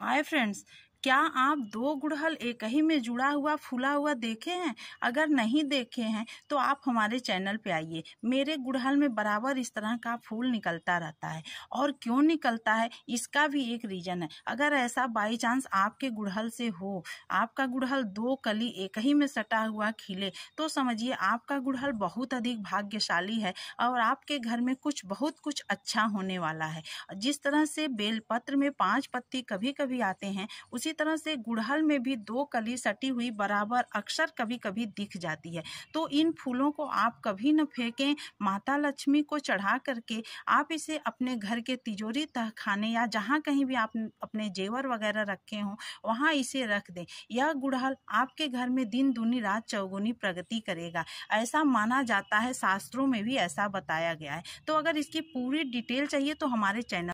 Hi friends, क्या आप दो गुड़हल एक ही में जुड़ा हुआ फूला हुआ देखे हैं अगर नहीं देखे हैं तो आप हमारे चैनल पे आइए मेरे गुड़हल में बराबर इस तरह का फूल निकलता रहता है और क्यों निकलता है इसका भी एक रीज़न है अगर ऐसा बाई चांस आपके गुड़हल से हो आपका गुड़हल दो कली एक ही में सटा हुआ खिले तो समझिए आपका गुड़हल बहुत अधिक भाग्यशाली है और आपके घर में कुछ बहुत कुछ अच्छा होने वाला है जिस तरह से बेलपत्र में पाँच पत्ती कभी कभी आते हैं उसी तरह से गुड़हल में भी दो कली सटी हुई बराबर अक्सर कभी कभी दिख जाती है तो इन फूलों को आप कभी न फेंकें माता लक्ष्मी को चढ़ा करके आप इसे अपने घर के तिजोरी तह खाने या जहाँ कहीं भी आप अपने जेवर वगैरह रखे हों वहाँ इसे रख दें यह गुड़हल आपके घर में दिन दूनी रात चौगुनी प्रगति करेगा ऐसा माना जाता है शास्त्रों में भी ऐसा बताया गया है तो अगर इसकी पूरी डिटेल चाहिए तो हमारे चैनल